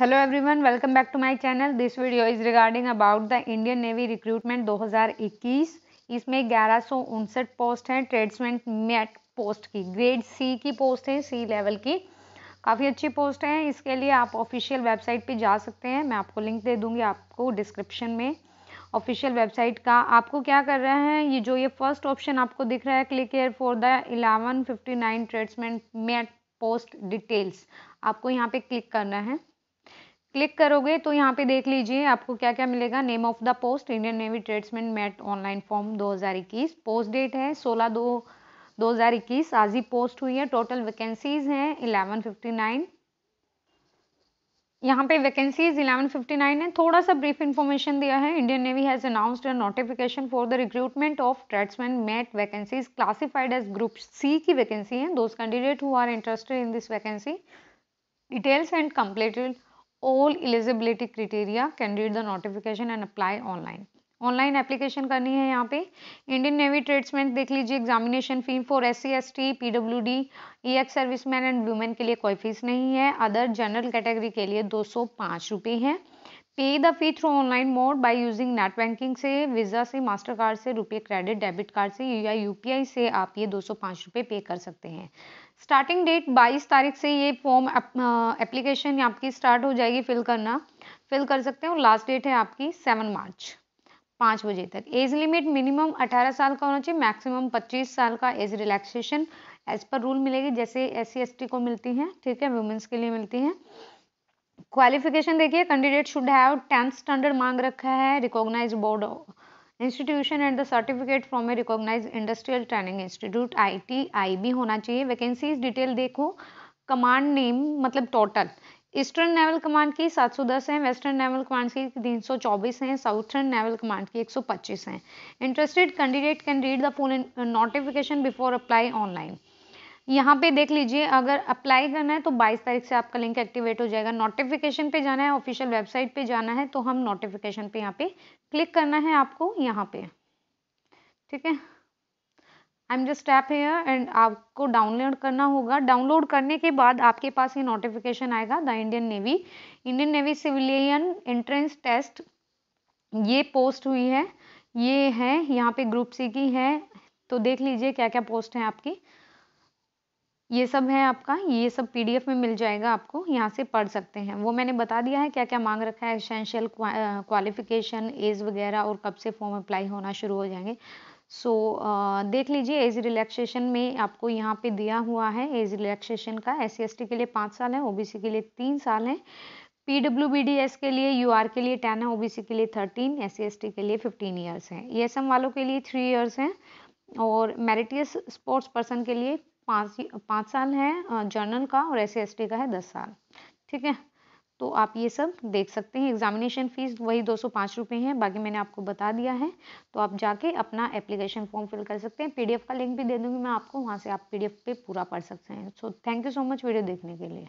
hello everyone welcome back to my channel this video is regarding about the Indian Navy recruitment 2021 इसमें ग्यारह post हैं tradesman mate post की grade C की post है सी level की काफ़ी अच्छी पोस्ट हैं इसके लिए आप ऑफिशियल वेबसाइट पे जा सकते हैं मैं आपको लिंक दे दूँगी आपको डिस्क्रिप्शन में ऑफिशियल वेबसाइट का आपको क्या कर रहे हैं ये जो ये फर्स्ट ऑप्शन आपको दिख रहा है click here for the eleven fifty nine tradesman mate post details आपको यहाँ पे क्लिक करना है क्लिक करोगे तो यहाँ पे देख लीजिए आपको क्या क्या मिलेगा name of the post Indian Navy tradesman mate online form 2021 post date है 16 दो 2021 आज ही पोस्ट हुई है टोटल वैकेंसीज हैं 1159 यहाँ पे वैकेंसीज 1159 है थोड़ा सा ब्रीफ इंफॉर्मेशन दिया है Indian Navy has announced a notification for the recruitment of tradesman mate vacancies classified as group C की वैकेंसी है those candidate who are interested in this vacancy details and completed all eligibility criteria can read the notification and apply online online application करनी है यहाँ पे Indian Navy tradesman देख लीजिए examination fee for S C S T P W D E X serviceman and women के लिए कोई fees नहीं है अदर जनरल कैटेगरी के लिए दो सौ पाँच रुपये है pay the fee through online mode by using net banking से वीज़ा से मास्टर कार्ड से रुपये क्रेडिट डेबिट कार्ड से या यूपीआई से आप ये दो सौ रुपये पे कर सकते हैं स्टार्टिंग डेट 22 तारीख से ये फॉर्म एप्लीकेशन आपकी स्टार्ट हो जाएगी फिल करना फिल कर सकते हैं और लास्ट डेट है आपकी सेवन मार्च पाँच बजे तक एज लिमिट मिनिमम 18 साल का होना चाहिए मैक्सिमम 25 साल का एज रिलैक्सेशन एज पर रूल मिलेगी जैसे एस सी को मिलती हैं ठीक है वुमेंस के लिए मिलती हैं क्वालिफिकेशन देखिए candidate should have tenth standard मांग रखा है recognise board institution and the certificate from a recognise industrial training institute I T होना चाहिए वैकेंसीज डिटेल देखो कमांड नेम मतलब टोटल ईस्टर्न नेवल कमांड की 710 हैं वेस्टर्न नेवल कमांड की 324 हैं साउथर्न नेवल कमांड की 125 हैं interested candidate can read the full notification before apply online यहाँ पे देख लीजिए अगर अप्लाई करना है तो 22 तारीख से आपका लिंक एक्टिवेट हो जाएगा नोटिफिकेशन पे जाना है ऑफिशियल वेबसाइट पे जाना है तो हम नोटिफिकेशन पे यहाँ पे क्लिक करना है आपको यहाँ पे ठीक है I am just tap here and आपको डाउनलोड करना होगा डाउनलोड करने के बाद आपके पास ये नोटिफिकेशन आएगा the Indian Navy Indian Navy civilian entrance test ये पोस्ट हुई है ये है यहाँ पे ग्रुप सी की है तो देख लीजिए क्या क्या पोस्ट हैं आपकी ये सब है आपका ये सब पीडीएफ में मिल जाएगा आपको यहाँ से पढ़ सकते हैं वो मैंने बता दिया है क्या क्या मांग रखा है एसेंशियल क्वालिफिकेशन एज वगैरह और कब से फॉर्म अप्लाई होना शुरू हो जाएंगे सो so, uh, देख लीजिए एज रिलैक्सेशन में आपको यहाँ पे दिया हुआ है एज रिलैक्सेशन का एस सी e के लिए पाँच साल है ओबीसी के लिए तीन साल है P W B D S के लिए यू आर के लिए टेन है ओबीसी के लिए थर्टीन एस सी के लिए फिफ्टीन ईयर्स हैं ई एस एम वालों के लिए थ्री ईयर्स हैं और मेरिटियस स्पोर्ट्स पर्सन के लिए पाँच पाँच साल है जर्नल का और एस सी का है दस साल ठीक है तो आप ये सब देख सकते हैं एग्जामिनेशन फ़ीस वही दो सौ पाँच रुपये है बाकी मैंने आपको बता दिया है तो आप जाके अपना एप्लीकेशन फॉर्म फिल कर सकते हैं पीडीएफ का लिंक भी दे दूंगी मैं आपको वहाँ से आप पीडीएफ पे पूरा पढ़ सकते हैं so thank you so much video देखने के लिए